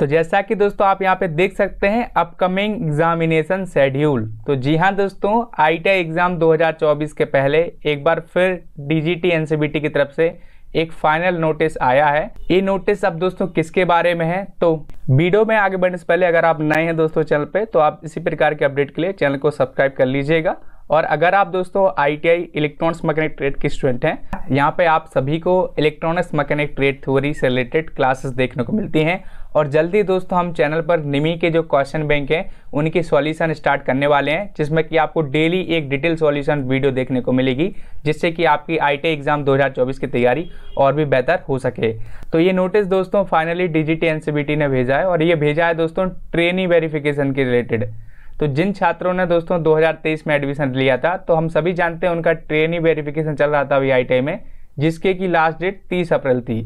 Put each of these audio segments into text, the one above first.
तो जैसा कि दोस्तों आप यहाँ पे देख सकते हैं अपकमिंग एग्जामिनेशन शेड्यूल तो जी हाँ दोस्तों आई एग्ज़ाम 2024 के पहले एक बार फिर डीजीटी एनसीबीटी की तरफ से एक फाइनल नोटिस आया है ये नोटिस अब दोस्तों किसके बारे में है तो वीडियो में आगे बढ़ने से पहले अगर आप नए हैं दोस्तों चैनल पे तो आप इसी प्रकार के अपडेट के लिए चैनल को सब्सक्राइब कर लीजिएगा और अगर आप दोस्तों I T I electronics mechanic trade के स्टूडेंट हैं यहाँ पे आप सभी को इलेक्ट्रॉनिक्स मैकेनिक ट्रेड थ्योरी से रिलेटेड क्लासेस देखने को मिलती हैं और जल्दी दोस्तों हम चैनल पर निमी के जो क्वेश्चन बैंक हैं उनकी सॉल्यूशन स्टार्ट करने वाले हैं जिसमें कि आपको डेली एक डिटेल सॉल्यूशन वीडियो देखने को मिलेगी जिससे कि आपकी आईटी एग्ज़ाम 2024 की तैयारी और भी बेहतर हो सके तो ये नोटिस दोस्तों फाइनली डी जी ने भेजा है और ये भेजा है दोस्तों ट्रेनिंग वेरिफिकेशन के रिलेटेड तो जिन छात्रों ने दोस्तों 2023 में एडमिशन लिया था तो हम सभी जानते हैं उनका ट्रेनिंग वेरिफिकेशन चल रहा था अभी आई में जिसके की लास्ट डेट तीस अप्रैल थी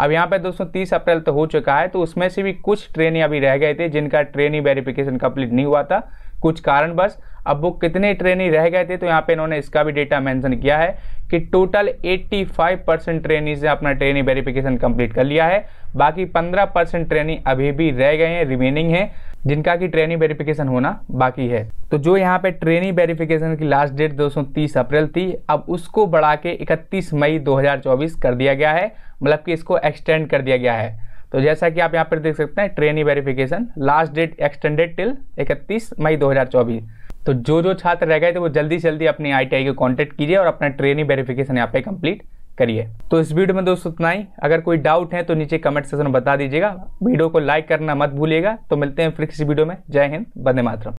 अब यहाँ पे दोस्तों तीस अप्रैल तो हो चुका है तो उसमें से भी कुछ ट्रेनी अभी रह गए थे जिनका ट्रेनिंग वेरिफिकेशन कंप्लीट नहीं हुआ था कुछ बस अब वो कितने ट्रेनी रह गए थे तो यहाँ पे इन्होंने इसका भी डेटा मेंशन किया है कि टोटल 85 परसेंट ट्रेनी से अपना ट्रेनिंग वेरिफिकेशन कंप्लीट कर लिया है बाकी 15 परसेंट ट्रेनी अभी भी रह गए हैं रिमेनिंग हैं जिनका कि ट्रेनिंग वेरिफिकेशन होना बाकी है तो जो यहाँ पे ट्रेनिंग वेरिफिकेशन की लास्ट डेट दोस्तों 30 अप्रैल थी अब उसको बढ़ा के 31 मई 2024 कर दिया गया है मतलब कि इसको एक्सटेंड कर दिया गया है तो जैसा कि आप यहाँ पर देख सकते हैं training verification last date extended till 31 May 2024 तो जो जो छात्र रह गए थे वो जल्दी से जल्दी अपनी आई के कॉन्टेक्ट कीजिए और अपना ट्रेनिंग वेरिफिकेशन यहाँ पे कम्प्लीट करिए तो इस वीडियो में दोस्तों इतना ही अगर कोई डाउट है तो नीचे कमेंट सेक्शन में बता दीजिएगा वीडियो को लाइक करना मत भूलिएगा तो मिलते हैं फिर किसी वीडियो में जय हिंद बंदे मातरम